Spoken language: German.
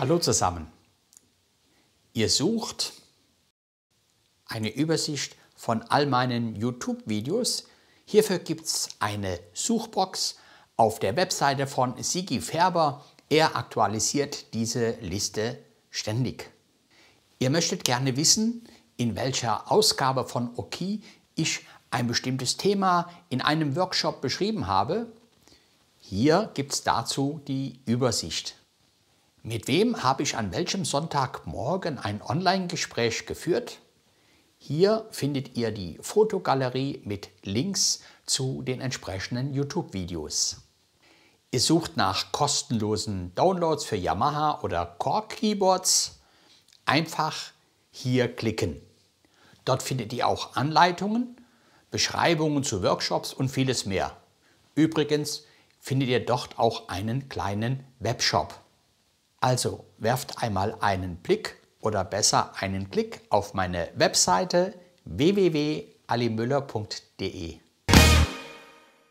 Hallo zusammen. Ihr sucht eine Übersicht von all meinen YouTube-Videos. Hierfür gibt es eine Suchbox auf der Webseite von Sigi Färber. Er aktualisiert diese Liste ständig. Ihr möchtet gerne wissen, in welcher Ausgabe von Oki ich ein bestimmtes Thema in einem Workshop beschrieben habe. Hier gibt es dazu die Übersicht. Mit wem habe ich an welchem Sonntagmorgen ein Online-Gespräch geführt? Hier findet ihr die Fotogalerie mit Links zu den entsprechenden YouTube-Videos. Ihr sucht nach kostenlosen Downloads für Yamaha oder Core Keyboards? Einfach hier klicken. Dort findet ihr auch Anleitungen, Beschreibungen zu Workshops und vieles mehr. Übrigens findet ihr dort auch einen kleinen Webshop. Also werft einmal einen Blick oder besser einen Klick auf meine Webseite www.alimüller.de.